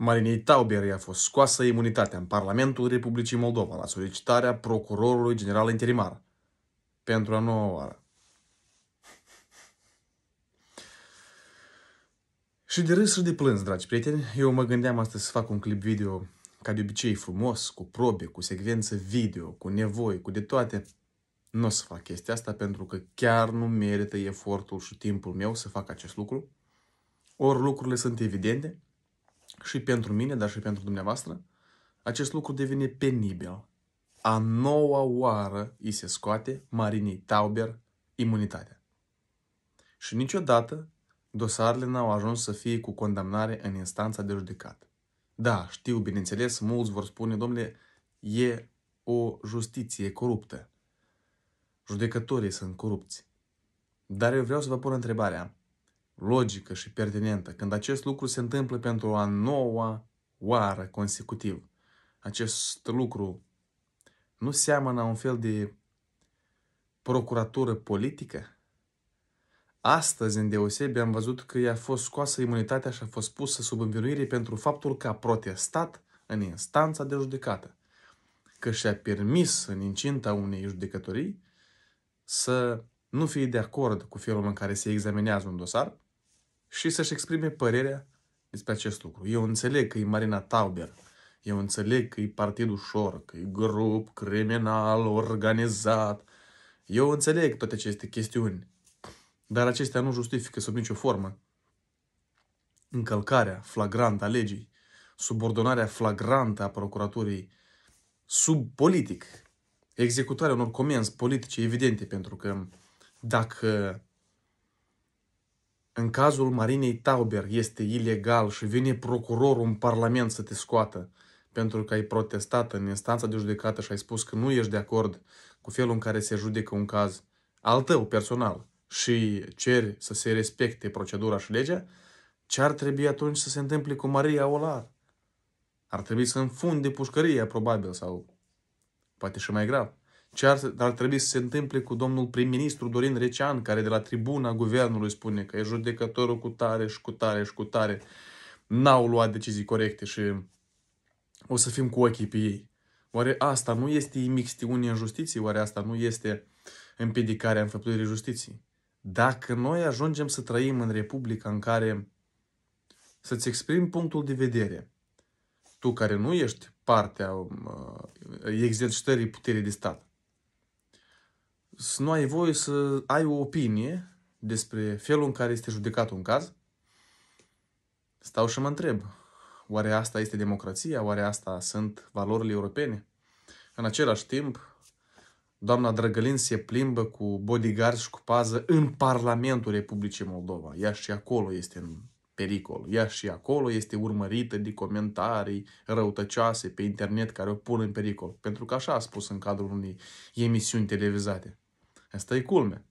Marinei Tauber i-a fost scoasă imunitatea în Parlamentul Republicii Moldova la solicitarea procurorului general interimar pentru a noua oară. Și de râs și de plâns, dragi prieteni, eu mă gândeam astăzi să fac un clip video ca de obicei frumos, cu probe, cu secvență video, cu nevoi, cu de toate. Nu o să fac chestia asta pentru că chiar nu merită efortul și timpul meu să fac acest lucru. Ori lucrurile sunt evidente, și pentru mine, dar și pentru dumneavoastră, acest lucru devine penibil. A noua oară îi se scoate Marinei Tauber imunitatea. Și niciodată dosarele n-au ajuns să fie cu condamnare în instanța de judecată. Da, știu, bineînțeles, mulți vor spune, domnule, e o justiție coruptă. Judecătorii sunt corupți. Dar eu vreau să vă pun întrebarea logică și pertinentă când acest lucru se întâmplă pentru a noua oară consecutiv. Acest lucru nu seamănă un fel de procuratură politică? Astăzi, în deosebi, am văzut că i-a fost scoasă imunitatea și a fost pusă sub învinuire pentru faptul că a protestat în instanța de judecată, că și-a permis în incinta unei judecătorii să nu fie de acord cu felul în care se examinează un dosar și să-și exprime părerea despre acest lucru. Eu înțeleg că e Marina Tauber, eu înțeleg că e partid ușor, că e grup criminal, organizat. Eu înțeleg toate aceste chestiuni, dar acestea nu justifică sub nicio formă încălcarea flagrantă a legii, subordonarea flagrantă a procuraturii sub politic, executarea unor comenzi politice evidente, pentru că dacă în cazul Marinei Tauber este ilegal și vine procurorul în Parlament să te scoată pentru că ai protestat în instanța de judecată și ai spus că nu ești de acord cu felul în care se judecă un caz al tău personal și ceri să se respecte procedura și legea, ce ar trebui atunci să se întâmple cu Maria Olar? Ar trebui să înfunde pușcăria, probabil, sau poate și mai grav ce ar, ar trebui să se întâmple cu domnul prim-ministru Dorin Recean, care de la tribuna guvernului spune că e judecătorul cu tare și cu tare și cu tare, n-au luat decizii corecte și o să fim cu ochii pe ei. Oare asta nu este imixtiune în justiție? Oare asta nu este împiedicarea înfăptuirii justiției? Dacă noi ajungem să trăim în Republica în care să-ți exprimi punctul de vedere, tu care nu ești partea um, uh, exercitării puterii de stat, să nu ai voie să ai o opinie despre felul în care este judecat un caz, stau și mă întreb, oare asta este democrația? Oare asta sunt valorile europene? În același timp, doamna Drăgălin se plimbă cu bodyguards și cu pază în Parlamentul Republicii Moldova. Ea și acolo este în pericol. Ea și acolo este urmărită de comentarii răutăcioase pe internet care o pun în pericol. Pentru că așa a spus în cadrul unei emisiuni televizate. Asta e culme.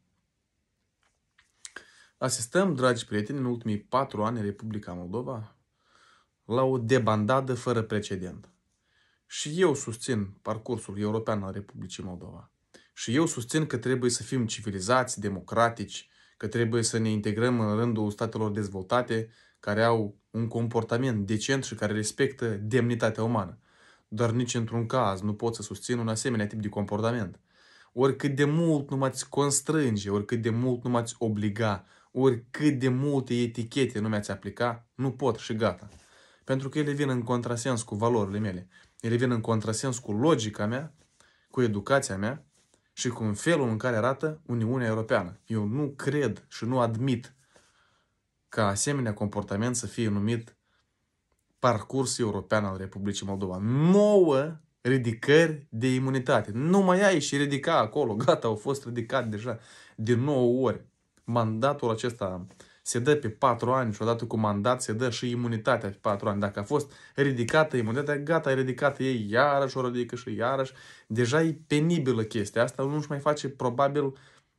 Asistăm, dragi prieteni, în ultimii patru ani în Republica Moldova la o debandadă fără precedent. Și eu susțin parcursul european al Republicii Moldova. Și eu susțin că trebuie să fim civilizați, democratici, că trebuie să ne integrăm în rândul statelor dezvoltate care au un comportament decent și care respectă demnitatea umană. Dar nici într-un caz nu pot să susțin un asemenea tip de comportament oricât de mult nu m-ați constrânge, oricât de mult nu m-ați obliga, oricât de multe etichete nu mi-ați aplica, nu pot și gata. Pentru că ele vin în contrasens cu valorile mele. Ele vin în contrasens cu logica mea, cu educația mea și cu felul în care arată Uniunea Europeană. Eu nu cred și nu admit ca asemenea comportament să fie numit parcurs european al Republicii Moldova. Nouă ridicări de imunitate. Nu mai ai și ridica acolo, gata, au fost ridicat deja de 9 ori. Mandatul acesta se dă pe 4 ani și odată cu mandat se dă și imunitatea pe 4 ani. Dacă a fost ridicată imunitatea, gata, e ridicată ei iarăși, o ridică și iarăși. Deja e penibilă chestia asta, nu-și mai face probabil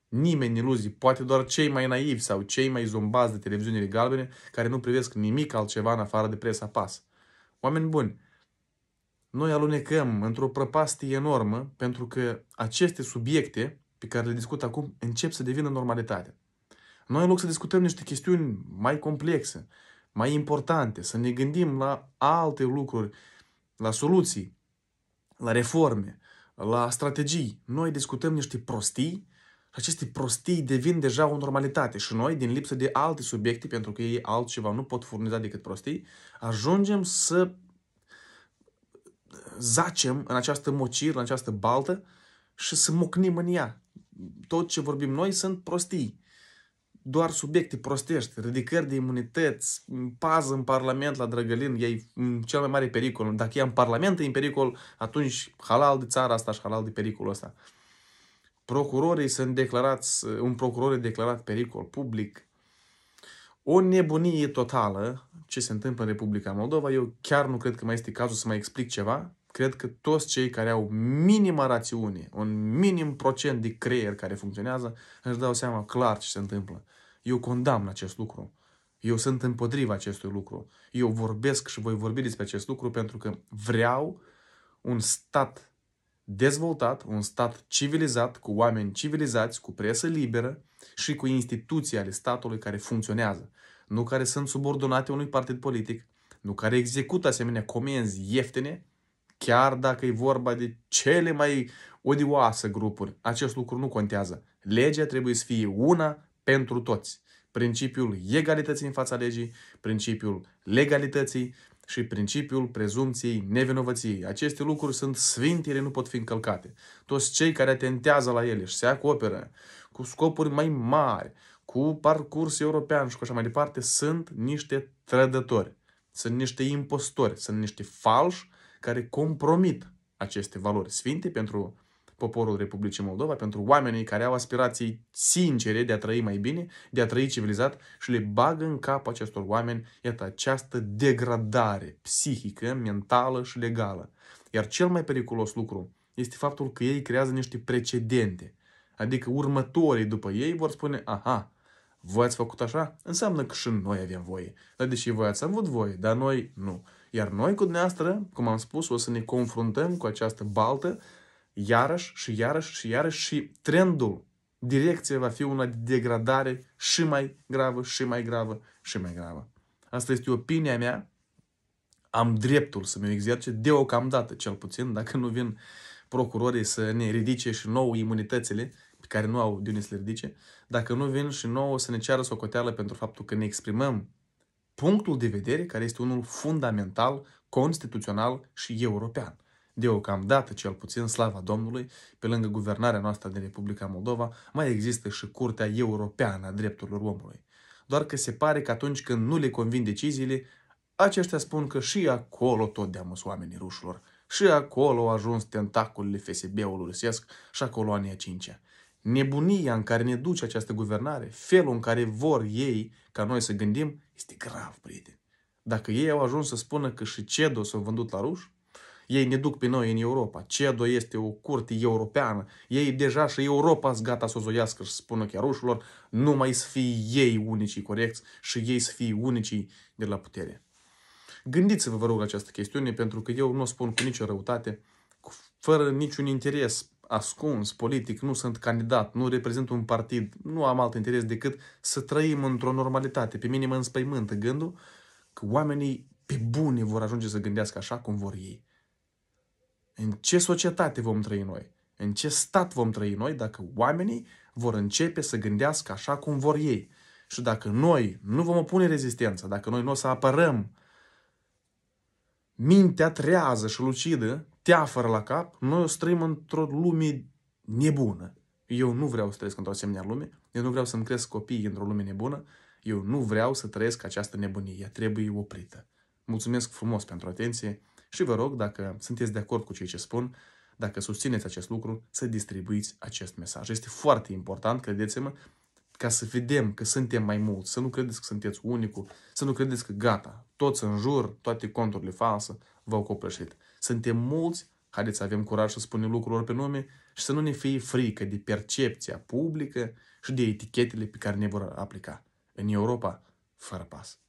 nimeni iluzii, poate doar cei mai naivi sau cei mai zombați de televiziunile galbene care nu privesc nimic altceva în afară de presa pas. Oameni buni, noi alunecăm într-o prăpastie enormă pentru că aceste subiecte pe care le discut acum încep să devină normalitate. Noi în loc să discutăm niște chestiuni mai complexe, mai importante, să ne gândim la alte lucruri, la soluții, la reforme, la strategii, noi discutăm niște prostii și aceste prostii devin deja o normalitate și noi, din lipsă de alte subiecte, pentru că ei altceva nu pot furniza decât prostii, ajungem să zacem în această mocir, în această baltă și să mocnim în ea. Tot ce vorbim noi sunt prostii. Doar subiecte prostești, ridicări de imunități, pază în Parlament la Drăgălin, e cel mai mare pericol. Dacă e în Parlament, e în pericol, atunci halal de țara asta și halal de pericolul ăsta. Procurorii sunt declarați, un procuror e declarat pericol public, o nebunie totală ce se întâmplă în Republica Moldova. Eu chiar nu cred că mai este cazul să mai explic ceva. Cred că toți cei care au minima rațiune, un minim procent de creier care funcționează, își dau seama clar ce se întâmplă. Eu condamn acest lucru. Eu sunt împotriva acestui lucru. Eu vorbesc și voi vorbi despre acest lucru pentru că vreau un stat dezvoltat, un stat civilizat, cu oameni civilizați, cu presă liberă și cu instituții ale statului care funcționează, nu care sunt subordonate unui partid politic, nu care execută asemenea comenzi ieftine, chiar dacă e vorba de cele mai odioase grupuri. Acest lucru nu contează. Legea trebuie să fie una pentru toți. Principiul egalității în fața legii, principiul legalității, și principiul prezumției nevinovăției. Aceste lucruri sunt sfinte, ele nu pot fi încălcate. Toți cei care atentează la ele și se acoperă cu scopuri mai mari, cu parcurs european și cu așa mai departe, sunt niște trădători, sunt niște impostori, sunt niște falși care compromit aceste valori sfinte pentru poporul Republicii Moldova, pentru oamenii care au aspirații sincere de a trăi mai bine, de a trăi civilizat și le bagă în cap acestor oameni, iată, această degradare psihică, mentală și legală. Iar cel mai periculos lucru este faptul că ei creează niște precedente. Adică următorii după ei vor spune, aha, voi ați făcut așa? Înseamnă că și noi avem voie. Dar deși voi ați avut voie, dar noi nu. Iar noi cu dumneavoastră, cum am spus, o să ne confruntăm cu această baltă iarăși și iarăși și iarăși și trendul, direcția va fi una de degradare și mai gravă, și mai gravă, și mai gravă. Asta este opinia mea. Am dreptul să mi-o exerce deocamdată, cel puțin, dacă nu vin procurorii să ne ridice și nou imunitățile, pe care nu au de unde să le ridice, dacă nu vin și nouă să ne ceară socoteală pentru faptul că ne exprimăm punctul de vedere care este unul fundamental, constituțional și european. Deocamdată, cel puțin, slava Domnului, pe lângă guvernarea noastră din Republica Moldova, mai există și Curtea Europeană a Drepturilor Omului. Doar că se pare că atunci când nu le convin deciziile, aceștia spun că și acolo tot de mus oamenii rușilor. Și acolo au ajuns tentaculele FSB-ului rusesc și acolo anii a cincea. Nebunia în care ne duce această guvernare, felul în care vor ei ca noi să gândim, este grav, prieteni. Dacă ei au ajuns să spună că și CEDO s-au vândut la ruși, ei ne duc pe noi în Europa. CEDO este o curte europeană. Ei deja și Europa sunt gata să o zoiască și să spună chiar ușilor, nu mai să fie ei unicii corecți și ei să fie unicii de la putere. Gândiți-vă, vă rog, această chestiune, pentru că eu nu o spun cu nicio răutate, fără niciun interes ascuns, politic, nu sunt candidat, nu reprezint un partid, nu am alt interes decât să trăim într-o normalitate. Pe mine mă înspăimântă gândul că oamenii pe bune vor ajunge să gândească așa cum vor ei. În ce societate vom trăi noi? În ce stat vom trăi noi dacă oamenii vor începe să gândească așa cum vor ei? Și dacă noi nu vom opune rezistență, dacă noi nu o să apărăm mintea trează și lucidă, teafără la cap, noi o străim într-o lume nebună. Eu nu vreau să trăiesc într-o asemenea lume, eu nu vreau să-mi cresc copiii într-o lume nebună, eu nu vreau să trăiesc această nebunie, ea trebuie oprită. Mulțumesc frumos pentru atenție. Și vă rog, dacă sunteți de acord cu ceea ce spun, dacă susțineți acest lucru, să distribuiți acest mesaj. Este foarte important, credeți-mă, ca să vedem că suntem mai mulți, să nu credeți că sunteți unicul, să nu credeți că gata, toți în jur, toate conturile false v-au copleșit. Suntem mulți, haideți să avem curaj să spunem lucrurilor pe nume și să nu ne fie frică de percepția publică și de etichetele pe care ne vor aplica. În Europa, fără pas.